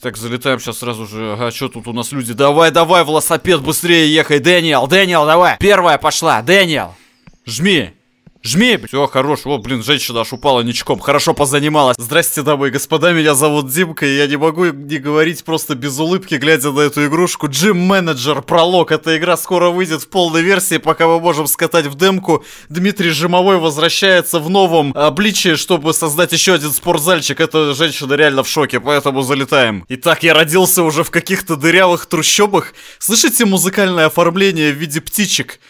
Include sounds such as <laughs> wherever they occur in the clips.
Так, залетаем сейчас сразу же. А что тут у нас люди? Давай, давай, велосипед, быстрее ехай, Дэниел, Дэниел, давай. Первая пошла, Дэниел. Жми. Жми! Все, хорош. О, блин, женщина аж упала ничком. Хорошо позанималась. Здрасте, дамы и господа, меня зовут Димка, и я не могу не говорить просто без улыбки, глядя на эту игрушку. Джим Менеджер Пролог. Эта игра скоро выйдет в полной версии, пока мы можем скатать в демку. Дмитрий Жимовой возвращается в новом обличии, чтобы создать еще один спортзальчик. Эта женщина реально в шоке, поэтому залетаем. Итак, я родился уже в каких-то дырявых трущобах. Слышите музыкальное оформление в виде птичек?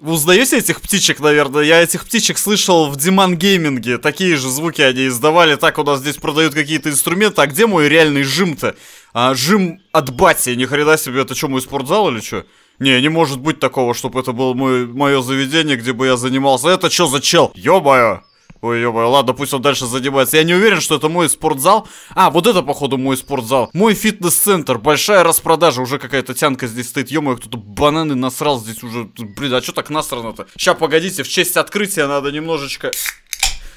Вы узнаете этих птичек, наверное? Я этих птичек слышал в Диман Гейминге. Такие же звуки они издавали. Так у нас здесь продают какие-то инструменты. А где мой реальный жим-то? А, жим от бати. Ни хрена себе. Это что, мой спортзал или что? Не, не может быть такого, чтобы это было мое заведение, где бы я занимался. Это что за чел? Ё-моё! Ой, ё ладно, пусть он дальше занимается. Я не уверен, что это мой спортзал. А, вот это, походу, мой спортзал. Мой фитнес-центр. Большая распродажа. Уже какая-то тянка здесь стоит. ё кто-то бананы насрал здесь уже. Блин, а что так насрано-то? Сейчас, погодите, в честь открытия надо немножечко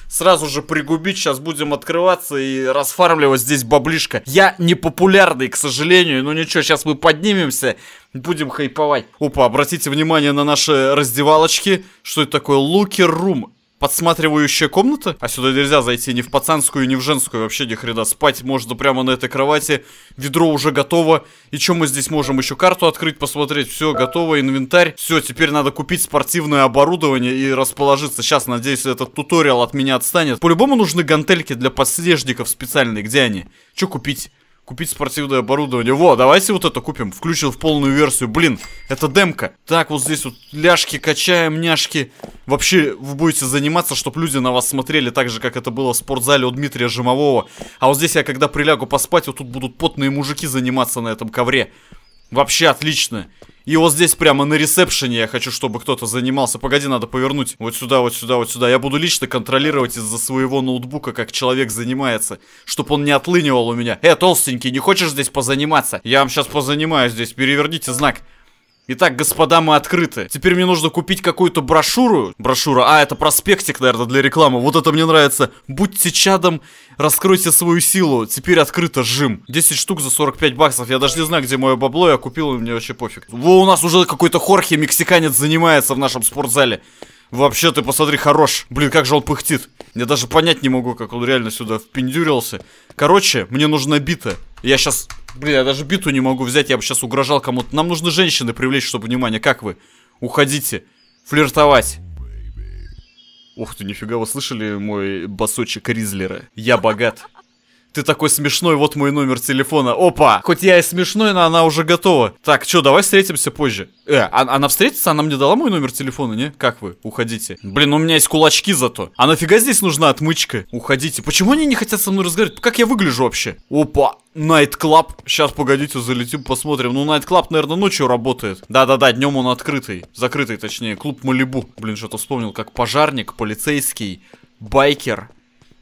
сразу же пригубить. Сейчас будем открываться и расфармливать здесь баблишко. Я не популярный, к сожалению. но ничего, сейчас мы поднимемся. Будем хайповать. Опа, обратите внимание на наши раздевалочки. Что это такое? Лукер Рум подсматривающая комната? А сюда нельзя зайти ни в пацанскую, ни в женскую, вообще ни хрена. Спать можно прямо на этой кровати, ведро уже готово. И что мы здесь можем? Еще карту открыть, посмотреть, все, готово, инвентарь. Все, теперь надо купить спортивное оборудование и расположиться. Сейчас, надеюсь, этот туториал от меня отстанет. По-любому нужны гантельки для подслежников специальные, где они? Что купить? Купить спортивное оборудование. Во, давайте вот это купим. Включил в полную версию. Блин, это демка. Так, вот здесь вот ляжки качаем, няшки. Вообще, вы будете заниматься, чтобы люди на вас смотрели так же, как это было в спортзале у Дмитрия Жимового. А вот здесь я, когда прилягу поспать, вот тут будут потные мужики заниматься на этом ковре. Вообще отлично. И вот здесь прямо на ресепшене я хочу, чтобы кто-то занимался. Погоди, надо повернуть вот сюда, вот сюда, вот сюда. Я буду лично контролировать из-за своего ноутбука, как человек занимается, чтобы он не отлынивал у меня. Э, толстенький, не хочешь здесь позаниматься? Я вам сейчас позанимаюсь здесь, переверните знак. Итак, господа, мы открыты. Теперь мне нужно купить какую-то брошюру. Брошюра, а, это проспектик, наверное, для рекламы. Вот это мне нравится. Будьте чадом, раскройте свою силу. Теперь открыто, жим. 10 штук за 45 баксов. Я даже не знаю, где мое бабло, я купил, и мне вообще пофиг. Во, у нас уже какой-то хорхи мексиканец занимается в нашем спортзале. Вообще, ты посмотри, хорош. Блин, как же он пыхтит. Я даже понять не могу, как он реально сюда впендюрился. Короче, мне нужна бита. Я сейчас... Блин, я даже биту не могу взять, я бы сейчас угрожал кому-то. Нам нужны женщины привлечь, чтобы внимание. Как вы? Уходите. Флиртовать. Ух ты, нифига, вы слышали мой басочек Ризлера? Я богат. Ты такой смешной, вот мой номер телефона. Опа! Хоть я и смешной, но она уже готова. Так, что, давай встретимся позже. Э, а, она встретится? Она мне дала мой номер телефона, не? Как вы? Уходите. Блин, у меня есть кулачки зато. А нафига здесь нужна отмычка? Уходите. Почему они не хотят со мной разговаривать? Как я выгляжу вообще? Опа! Найт Клаб. Сейчас, погодите, залетим, посмотрим. Ну, Найт Клаб, наверное, ночью работает. Да-да-да, днем он открытый. Закрытый, точнее, клуб Малибу. Блин, что-то вспомнил, как пожарник, полицейский, байкер,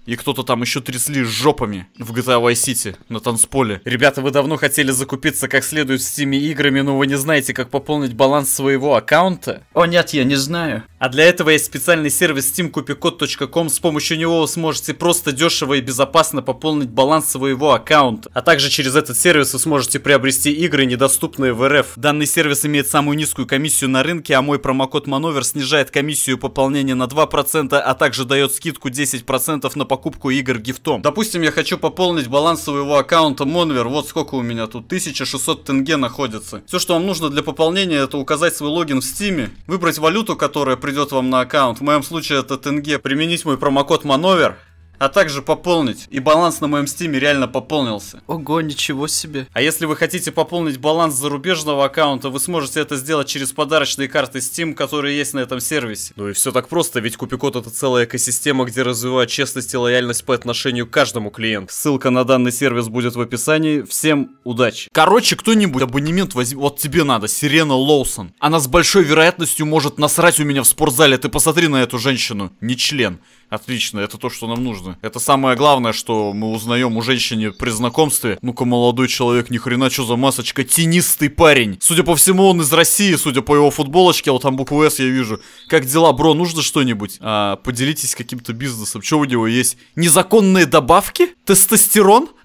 и кто-то там еще трясли жопами в GTA Vice City на танцполе. Ребята, вы давно хотели закупиться как следует с теми играми, но вы не знаете, как пополнить баланс своего аккаунта? О нет, я не знаю. А для этого есть специальный сервис steamkupicode.com. С помощью него вы сможете просто дешево и безопасно пополнить баланс своего аккаунта. А также через этот сервис вы сможете приобрести игры, недоступные в РФ. Данный сервис имеет самую низкую комиссию на рынке, а мой промокод Manover снижает комиссию пополнения на 2%, а также дает скидку 10% на покупку покупку игр гифтом. Допустим, я хочу пополнить баланс своего аккаунта Monver, вот сколько у меня тут, 1600 тенге находится. Все, что вам нужно для пополнения, это указать свой логин в Steam, выбрать валюту, которая придет вам на аккаунт, в моем случае это тенге, применить мой промокод Manover, а также пополнить. И баланс на моем стиме реально пополнился. Ого, ничего себе. А если вы хотите пополнить баланс зарубежного аккаунта, вы сможете это сделать через подарочные карты Steam, которые есть на этом сервисе. Ну и все так просто, ведь Купикод это целая экосистема, где развивают честность и лояльность по отношению к каждому клиенту. Ссылка на данный сервис будет в описании. Всем удачи. Короче, кто-нибудь абонемент возьми. Вот тебе надо, Сирена Лоусон. Она с большой вероятностью может насрать у меня в спортзале. Ты посмотри на эту женщину. Не член. Отлично, это то, что нам нужно. Это самое главное, что мы узнаем у женщины при знакомстве. Ну-ка, молодой человек, ни хрена, что за масочка? Тенистый парень. Судя по всему, он из России, судя по его футболочке, вот там букву «С» я вижу. Как дела, бро, нужно что-нибудь? А, поделитесь каким-то бизнесом. Что у него есть? Незаконные добавки? Тестостерон? <laughs>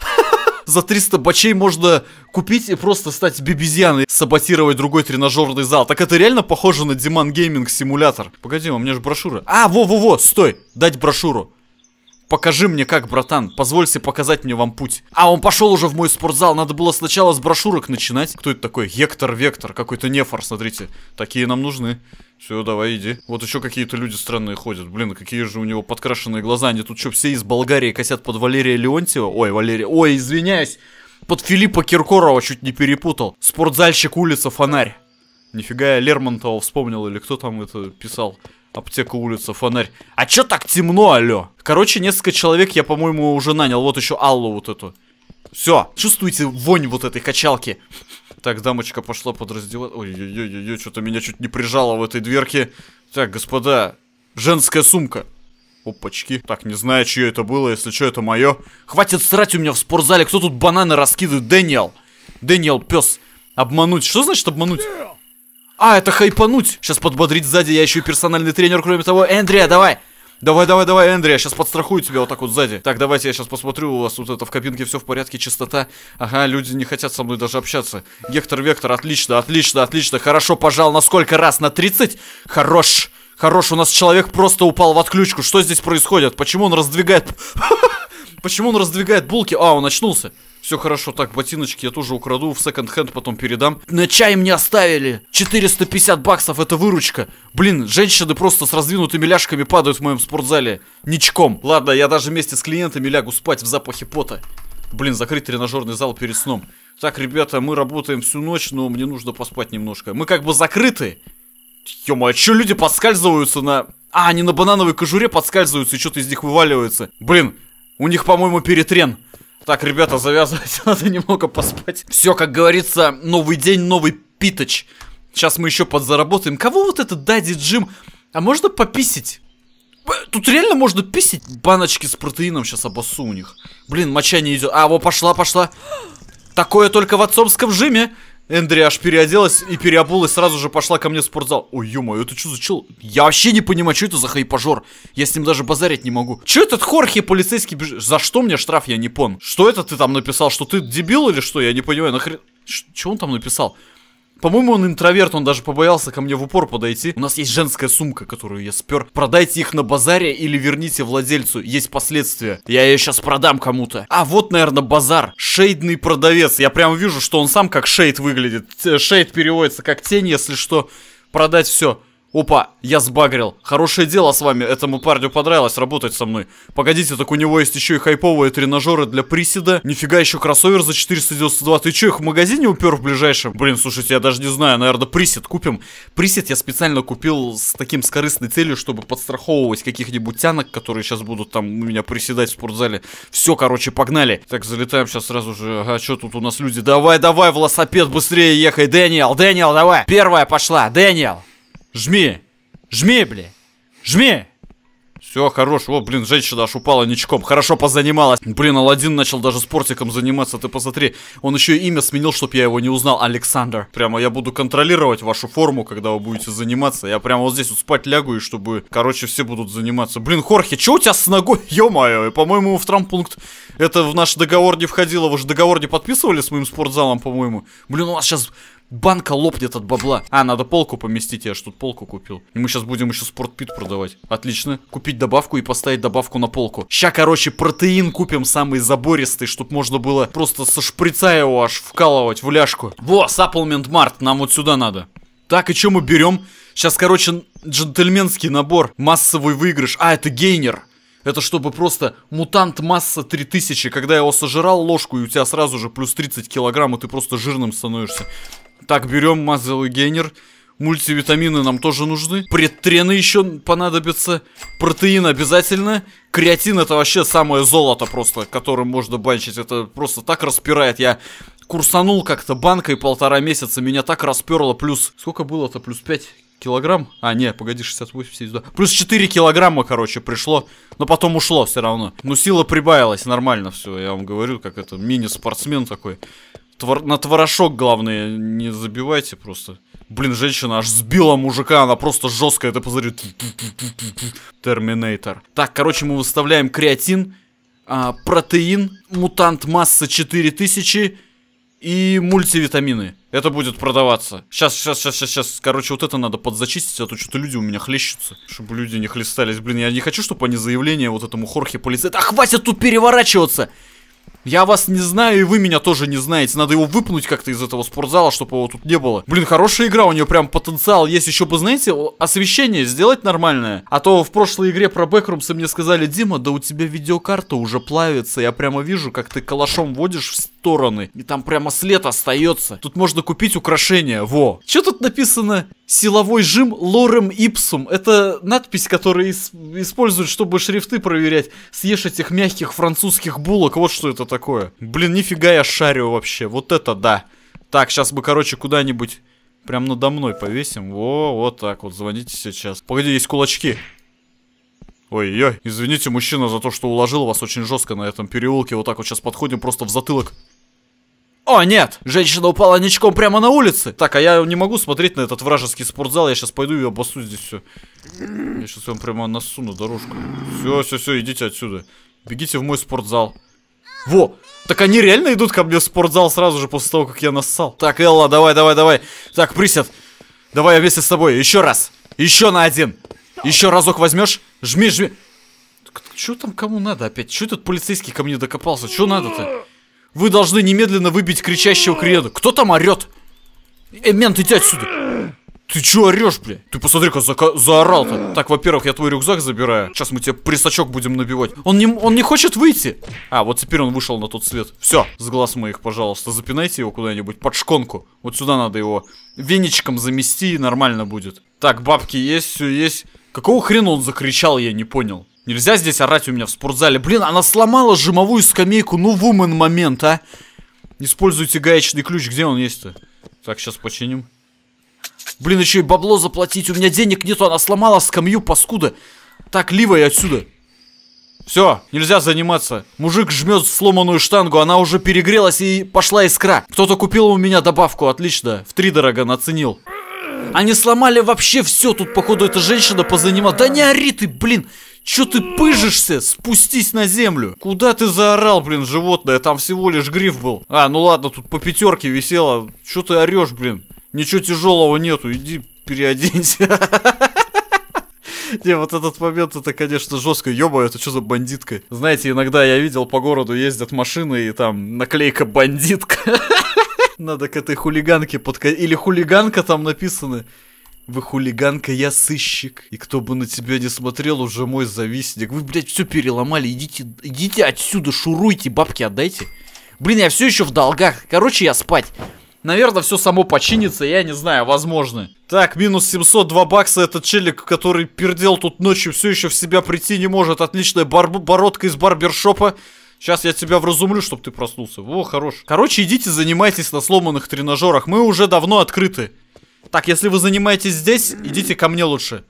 за 300 бачей можно купить и просто стать бибизьяной, саботировать другой тренажерный зал. Так это реально похоже на Диман Гейминг симулятор. Погоди, у меня же брошюра. А, во-во-во, стой, дать брошюру покажи мне как, братан, позвольте показать мне вам путь. А он пошел уже в мой спортзал, надо было сначала с брошюрок начинать. Кто это такой? Гектор Вектор, какой-то нефор, смотрите. Такие нам нужны. Все, давай, иди. Вот еще какие-то люди странные ходят. Блин, а какие же у него подкрашенные глаза. Они тут что, все из Болгарии косят под Валерия Леонтьева? Ой, Валерия, ой, извиняюсь. Под Филиппа Киркорова чуть не перепутал. Спортзальщик улица Фонарь. Нифига я Лермонтова вспомнил, или кто там это писал. Аптека, улица, фонарь. А чё так темно, алё? Короче, несколько человек я, по-моему, уже нанял. Вот еще Аллу вот эту. Все, чувствуете вонь вот этой качалки? Так, дамочка пошла подраздевать. Ой-ой-ой-ой, что-то меня чуть не прижало в этой дверке. Так, господа, женская сумка. Опачки. Так, не знаю, чье это было, если что, это мое. Хватит срать у меня в спортзале, кто тут бананы раскидывает? Дэниел. Дэниел, пес. Обмануть. Что значит обмануть? А, это хайпануть! Сейчас подбодрить сзади, я еще и персональный тренер, кроме того. Эндрия, а давай! Давай, давай, давай, Эндрия, сейчас подстрахую тебя вот так вот сзади. Так, давайте я сейчас посмотрю, у вас тут это в кабинке все в порядке, чистота. Ага, люди не хотят со мной даже общаться. Гектор Вектор, отлично, отлично, отлично. Хорошо, пожал, на сколько раз? На 30? Хорош. Хорош, у нас человек просто упал в отключку. Что здесь происходит? Почему он раздвигает... <laughs> Почему он раздвигает булки? А, он очнулся. Все хорошо, так, ботиночки я тоже украду, в секонд-хенд потом передам. На чай мне оставили! 450 баксов это выручка! Блин, женщины просто с раздвинутыми ляжками падают в моем спортзале. Ничком. Ладно, я даже вместе с клиентами лягу спать в запахе пота. Блин, закрыть тренажерный зал перед сном. Так, ребята, мы работаем всю ночь, но мне нужно поспать немножко. Мы как бы закрыты. Ё-моё, а чё люди подскальзываются на... А, они на банановой кожуре подскальзываются, и что-то из них вываливается. Блин, у них, по-моему, перетрен. Так, ребята, завязывать <laughs> надо немного поспать. Все, как говорится, новый день, новый питоч. Сейчас мы еще подзаработаем. Кого вот этот Дадди Джим? А можно пописить? Тут реально можно писить баночки с протеином сейчас обоссу у них. Блин, моча не идет. А, вот пошла, пошла. Такое только в отцовском жиме. Эндри аж переоделась и переобулась, сразу же пошла ко мне в спортзал. Ой, ё это что за чел? Я вообще не понимаю, что это за хайпажор. Я с ним даже базарить не могу. Че этот Хорхи полицейский бежит? За что мне штраф, я не пон? Что это ты там написал? Что ты дебил или что? Я не понимаю, нахрен... Что он там написал? По-моему, он интроверт, он даже побоялся ко мне в упор подойти. У нас есть женская сумка, которую я спер. Продайте их на базаре или верните владельцу, есть последствия. Я ее сейчас продам кому-то. А вот, наверное, базар. Шейдный продавец. Я прям вижу, что он сам как шейд выглядит. Э, шейд переводится как тень, если что. Продать все. Опа, я сбагрил. Хорошее дело с вами. Этому парню понравилось работать со мной. Погодите, так у него есть еще и хайповые тренажеры для приседа. Нифига еще кроссовер за 492. Ты че, их в магазине упер в ближайшем? Блин, слушайте, я даже не знаю. Наверное, присед купим. Присед я специально купил с таким скорыстной целью, чтобы подстраховывать каких-нибудь тянок, которые сейчас будут там у меня приседать в спортзале. Все, короче, погнали. Так, залетаем сейчас сразу же. Ага, что тут у нас люди? Давай, давай, велосипед, быстрее ехай. Дэниел, Дэниел, давай. Первая пошла, Дэниел. Жми! Жми, бля! Жми! Все, хорош. О, блин, женщина аж упала ничком. Хорошо позанималась. Блин, Алладин начал даже спортиком заниматься, ты посмотри. Он еще имя сменил, чтобы я его не узнал. Александр. Прямо я буду контролировать вашу форму, когда вы будете заниматься. Я прямо вот здесь вот спать лягу, и чтобы, короче, все будут заниматься. Блин, Хорхе, что у тебя с ногой? <laughs> Ё-моё, по-моему, в трампункт это в наш договор не входило. Вы же договор не подписывали с моим спортзалом, по-моему. Блин, у вас сейчас банка лопнет от бабла. А, надо полку поместить, я ж тут полку купил. И мы сейчас будем еще спортпит продавать. Отлично. Купить добавку и поставить добавку на полку. Ща, короче, протеин купим самый забористый, чтоб можно было просто со шприца его аж вкалывать в ляжку. Во, Supplement март нам вот сюда надо. Так, и что мы берем? Сейчас, короче, джентльменский набор. Массовый выигрыш. А, это гейнер. Это чтобы просто мутант масса 3000, когда я его сожрал ложку, и у тебя сразу же плюс 30 килограмм, и ты просто жирным становишься. Так, берем мазовый гейнер. Мультивитамины нам тоже нужны. Предтрены еще понадобятся. Протеин обязательно. Креатин это вообще самое золото просто, которым можно банчить. Это просто так распирает. Я курсанул как-то банкой полтора месяца. Меня так расперло. Плюс... Сколько было-то? Плюс 5 килограмм? А, не, погоди, 68, 72. Плюс 4 килограмма, короче, пришло. Но потом ушло все равно. Но ну, сила прибавилась, нормально все. Я вам говорю, как это мини-спортсмен такой твор... на творошок, главное, не забивайте просто. Блин, женщина аж сбила мужика, она просто жестко это позорит. Терминатор. Так, короче, мы выставляем креатин, а, протеин, мутант масса 4000 и мультивитамины. Это будет продаваться. Сейчас, сейчас, сейчас, сейчас, Короче, вот это надо подзачистить, а то что-то люди у меня хлещутся. Чтобы люди не хлестались. Блин, я не хочу, чтобы они заявление вот этому Хорхе полицей Да хватит тут переворачиваться! Я вас не знаю, и вы меня тоже не знаете. Надо его выпнуть как-то из этого спортзала, чтобы его тут не было. Блин, хорошая игра, у нее прям потенциал есть. Еще бы, знаете, освещение сделать нормальное. А то в прошлой игре про Бэкрумса мне сказали, Дима, да у тебя видеокарта уже плавится. Я прямо вижу, как ты калашом водишь в стороны. И там прямо след остается. Тут можно купить украшения, во. Что тут написано? Силовой жим лорем ипсум. Это надпись, которую используют, чтобы шрифты проверять. Съешь этих мягких французских булок. Вот что это такое. Блин, нифига я шарю вообще. Вот это да. Так, сейчас мы, короче, куда-нибудь прям надо мной повесим. Во, вот так вот. Звоните сейчас. Погоди, есть кулачки. Ой-ой, извините, мужчина, за то, что уложил вас очень жестко на этом переулке. Вот так вот сейчас подходим просто в затылок. О, нет! Женщина упала ничком прямо на улице! Так, а я не могу смотреть на этот вражеский спортзал. Я сейчас пойду и обоссу здесь все. Я сейчас вам прямо насуну дорожку. Все, все, все, идите отсюда. Бегите в мой спортзал. Во! Так они реально идут ко мне в спортзал сразу же после того, как я нассал. Так, Элла, давай, давай, давай. Так, присед. Давай я вместе с тобой. Еще раз. Еще на один. Еще разок возьмешь. Жми, жми. Что там кому надо опять? Что этот полицейский ко мне докопался? Что надо-то? Вы должны немедленно выбить кричащего креда. Кто там орет? Э, мент, иди отсюда. Ты чё орешь, блядь? Ты посмотри, как за заорал-то. Так, во-первых, я твой рюкзак забираю. Сейчас мы тебе присачок будем набивать. Он не, он не хочет выйти. А, вот теперь он вышел на тот свет. Все, с глаз моих, пожалуйста. Запинайте его куда-нибудь под шконку. Вот сюда надо его веничком замести, и нормально будет. Так, бабки есть, все есть. Какого хрена он закричал, я не понял. Нельзя здесь орать у меня в спортзале. Блин, она сломала жимовую скамейку. Ну, вумен момент, а. Используйте гаечный ключ. Где он есть-то? Так, сейчас починим. Блин, еще и бабло заплатить. У меня денег нету. Она сломала скамью, паскуда. Так, лива и отсюда. Все, нельзя заниматься. Мужик жмет сломанную штангу, она уже перегрелась и пошла искра. Кто-то купил у меня добавку, отлично. В три дорого наценил. Они сломали вообще все. Тут, походу, эта женщина позанималась. Да не ори ты, блин. Чё ты пыжишься? Спустись на землю. Куда ты заорал, блин, животное? Там всего лишь гриф был. А, ну ладно, тут по пятерке висело. Чё ты орешь, блин? Ничего тяжелого нету. Иди переоденься. <laughs> Не, вот этот момент, это, конечно, жестко. Ёба, это что за бандитка? Знаете, иногда я видел по городу ездят машины, и там наклейка «бандитка». <laughs> Надо к этой хулиганке подка... Или хулиганка там написаны. Вы хулиганка, я сыщик. И кто бы на тебя не смотрел, уже мой завистник. Вы, блядь, все переломали. Идите, идите отсюда, шуруйте, бабки отдайте. Блин, я все еще в долгах. Короче, я спать. Наверное, все само починится, я не знаю, возможно. Так, минус 702 бакса этот челик, который пердел тут ночью, все еще в себя прийти не может. Отличная бар бородка из барбершопа. Сейчас я тебя вразумлю, чтобы ты проснулся. Во, хорош. Короче, идите занимайтесь на сломанных тренажерах. Мы уже давно открыты. Так, если вы занимаетесь здесь, идите ко мне лучше.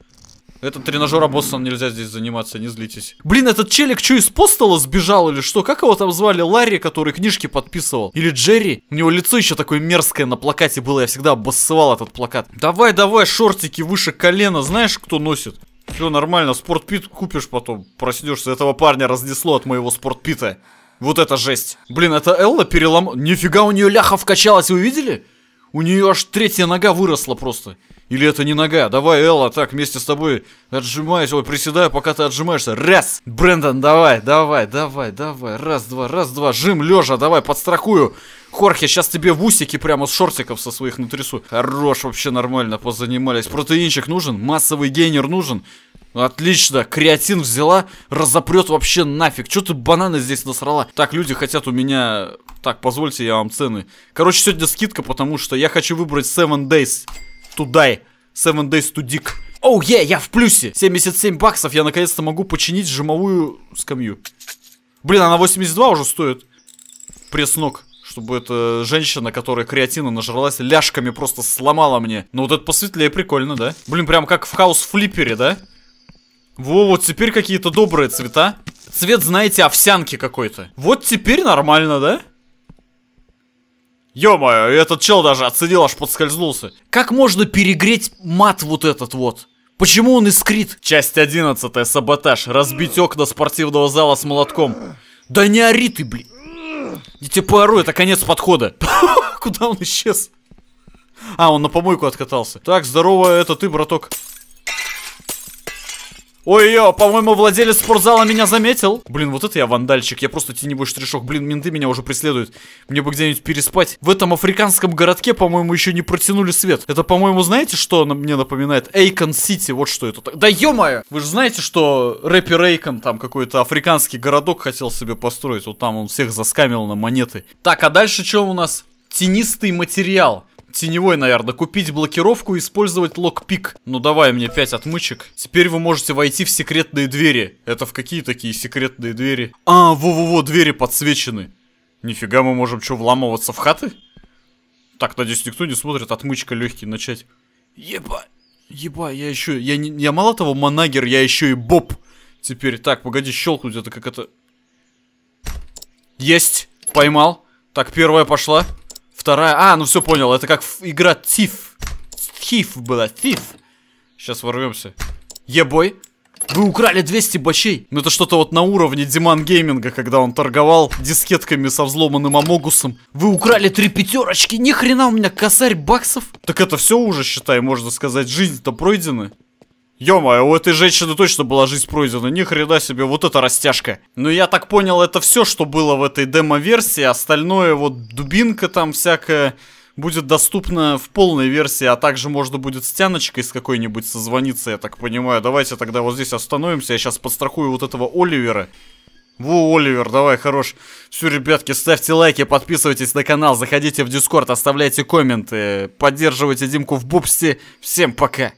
Этот тренажер боссом нельзя здесь заниматься, не злитесь. Блин, этот челик что, из постола сбежал или что? Как его там звали? Ларри, который книжки подписывал? Или Джерри? У него лицо еще такое мерзкое на плакате было, я всегда обоссывал этот плакат. Давай, давай, шортики выше колена, знаешь, кто носит? Все нормально, спортпит купишь потом, проснешься. Этого парня разнесло от моего спортпита. Вот это жесть. Блин, это Элла перелом... Нифига у нее ляха вкачалась, вы видели? У нее аж третья нога выросла просто. Или это не нога? Давай, Элла, так, вместе с тобой отжимаюсь. Ой, приседаю, пока ты отжимаешься. Раз! Брэндон, давай, давай, давай, давай. Раз, два, раз, два. Жим лежа, давай, подстрахую. Хорхе, сейчас тебе в усики прямо с шортиков со своих натрясу. Хорош, вообще нормально позанимались. Протеинчик нужен? Массовый гейнер нужен? Отлично, креатин взяла, разопрет вообще нафиг. Че ты бананы здесь насрала? Так, люди хотят у меня так, позвольте, я вам цены. Короче, сегодня скидка, потому что я хочу выбрать 7 Days to Die. 7 Days to Dick. Оу, oh, yeah, я в плюсе. 77 баксов я наконец-то могу починить жимовую скамью. Блин, она 82 уже стоит. Пресс ног. Чтобы эта женщина, которая креатина нажралась, ляжками просто сломала мне. Ну вот это посветлее прикольно, да? Блин, прям как в хаус флиппере, да? Во, вот теперь какие-то добрые цвета. Цвет, знаете, овсянки какой-то. Вот теперь нормально, да? Ё-моё, этот чел даже оценил, аж подскользнулся. Как можно перегреть мат вот этот вот? Почему он искрит? Часть 11. Саботаж. Разбить окна спортивного зала с молотком. Да не ори ты, блин. Я тебе поору, это конец подхода. <laughs> Куда он исчез? А, он на помойку откатался. Так, здорово, это ты, браток. Ой-ё, по-моему, владелец спортзала меня заметил. Блин, вот это я вандальчик. Я просто теневой штришок. Блин, менты меня уже преследуют. Мне бы где-нибудь переспать. В этом африканском городке, по-моему, еще не протянули свет. Это, по-моему, знаете, что она мне напоминает? Эйкон Сити. Вот что это. Да ё-моё! Вы же знаете, что рэпер Эйкон там какой-то африканский городок хотел себе построить. Вот там он всех заскамил на монеты. Так, а дальше что у нас? Тенистый материал. Теневой, наверное. Купить блокировку и использовать локпик. Ну давай мне 5 отмычек. Теперь вы можете войти в секретные двери. Это в какие такие секретные двери? А, во-во-во, двери подсвечены. Нифига, мы можем что, вламываться в хаты? Так, надеюсь, никто не смотрит, отмычка легкий начать. Еба, еба, я еще, я, не, я мало того манагер, я еще и боб. Теперь, так, погоди, щелкнуть, это как это... Есть, поймал. Так, первая пошла. Вторая... А, ну все понял, это как игра Тиф. Тиф была, Тиф. Сейчас ворвемся. Ебой. Вы украли 200 бачей. Ну это что-то вот на уровне Диман Гейминга, когда он торговал дискетками со взломанным Амогусом. Вы украли три пятерочки, ни хрена у меня косарь баксов. Так это все уже, считай, можно сказать, жизнь-то пройдена. Ё-моё, у этой женщины точно была жизнь пройдена, ни хрена себе, вот это растяжка. Но ну, я так понял, это все, что было в этой демо-версии, остальное вот дубинка там всякая будет доступна в полной версии, а также можно будет с тяночкой с какой-нибудь созвониться, я так понимаю. Давайте тогда вот здесь остановимся, я сейчас подстрахую вот этого Оливера. Во, Оливер, давай, хорош. Все, ребятки, ставьте лайки, подписывайтесь на канал, заходите в Дискорд, оставляйте комменты, поддерживайте Димку в Бубсте. Всем пока!